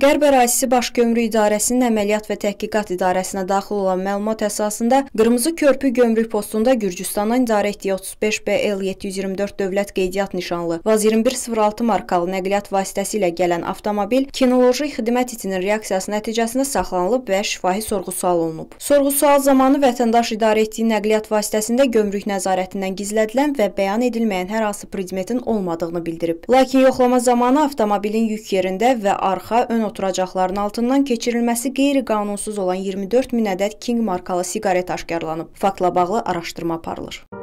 Qərb ərazisi Baş Gömrük İdarəsinin Əməliyyat və Təhqiqat İdarəsinə daxil olan məlumat əsasında Qırmızı Körpü Gömrük postunda Gürcüstandan idarə etdiyi 35 BL 724 dövlət qeydiyyat nişanlı Vaz 2106 markalı nəqliyyat vasitəsi ilə gələn avtomobil kinoloji xidmət itinin reaksiyası nəticəsində saxlanılıb və şifahi sorğu-sual olunub. Sorğu-sual zamanı vətəndaş idarə etdiyi nəqliyyat vasitəsində gömrük nəzarətindən gizlədilən və bəyan edilməyən hər hansı predmetin olmadığını bildirib. Lakin yoxlama zamanı avtomobilin yük yerində və arxa ön Azərbaycan oturacaqlarının altından keçirilməsi qeyri-qanunsuz olan 24 min ədəd King markalı siqaret aşkarlanıb. Faktla bağlı araşdırma aparılır.